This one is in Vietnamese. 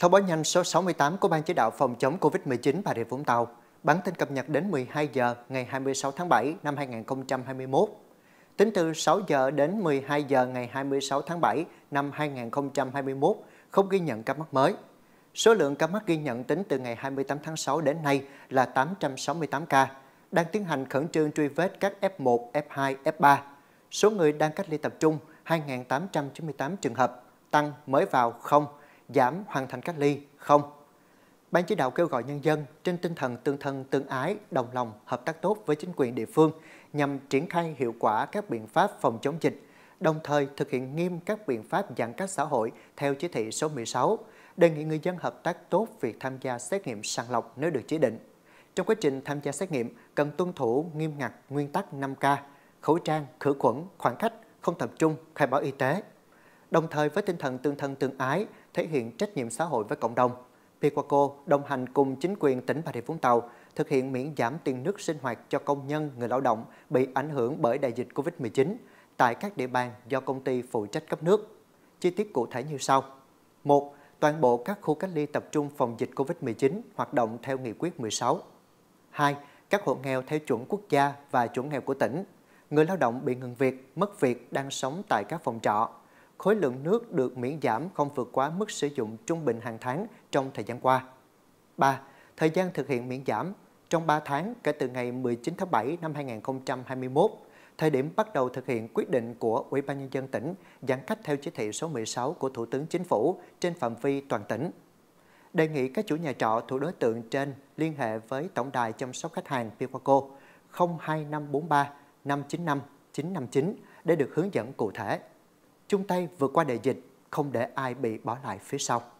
Thông báo nhanh số 68 của Ban chỉ đạo phòng chống COVID-19 Bà Rịa Vũng Tàu, bản tin cập nhật đến 12 giờ ngày 26 tháng 7 năm 2021. Tính từ 6 giờ đến 12 giờ ngày 26 tháng 7 năm 2021, không ghi nhận ca mắc mới. Số lượng ca mắc ghi nhận tính từ ngày 28 tháng 6 đến nay là 868 ca, đang tiến hành khẩn trương truy vết các F1, F2, F3. Số người đang cách ly tập trung 2.898 trường hợp, tăng mới vào 0 giảm hoàn thành cách ly không. Ban chỉ đạo kêu gọi nhân dân trên tinh thần tương thân tương ái, đồng lòng, hợp tác tốt với chính quyền địa phương nhằm triển khai hiệu quả các biện pháp phòng chống dịch, đồng thời thực hiện nghiêm các biện pháp giãn cách xã hội theo chỉ thị số 16, đề nghị người dân hợp tác tốt việc tham gia xét nghiệm sàng lọc nếu được chỉ định. Trong quá trình tham gia xét nghiệm, cần tuân thủ nghiêm ngặt nguyên tắc 5K, khẩu trang, khử khuẩn, khoảng cách, không tập trung, khai báo y tế. Đồng thời với tinh thần tương thân tương ái, thể hiện trách nhiệm xã hội với cộng đồng, Piquaco đồng hành cùng chính quyền tỉnh Bà Rịa Vũng Tàu thực hiện miễn giảm tiền nước sinh hoạt cho công nhân, người lao động bị ảnh hưởng bởi đại dịch Covid-19 tại các địa bàn do công ty phụ trách cấp nước. Chi tiết cụ thể như sau. 1. Toàn bộ các khu cách ly tập trung phòng dịch Covid-19 hoạt động theo nghị quyết 16. 2. Các hộ nghèo theo chuẩn quốc gia và chuẩn nghèo của tỉnh. Người lao động bị ngừng việc, mất việc đang sống tại các phòng trọ khối lượng nước được miễn giảm không vượt quá mức sử dụng trung bình hàng tháng trong thời gian qua. 3. Thời gian thực hiện miễn giảm trong 3 tháng kể từ ngày 19 tháng 7 năm 2021, thời điểm bắt đầu thực hiện quyết định của Ủy ban Nhân dân tỉnh giãn cách theo chỉ thị số 16 của Thủ tướng Chính phủ trên phạm vi toàn tỉnh. Đề nghị các chủ nhà trọ thuộc đối tượng trên liên hệ với Tổng đài chăm sóc khách hàng Piwaco 02543 595 959 để được hướng dẫn cụ thể chung tay vượt qua đại dịch, không để ai bị bỏ lại phía sau.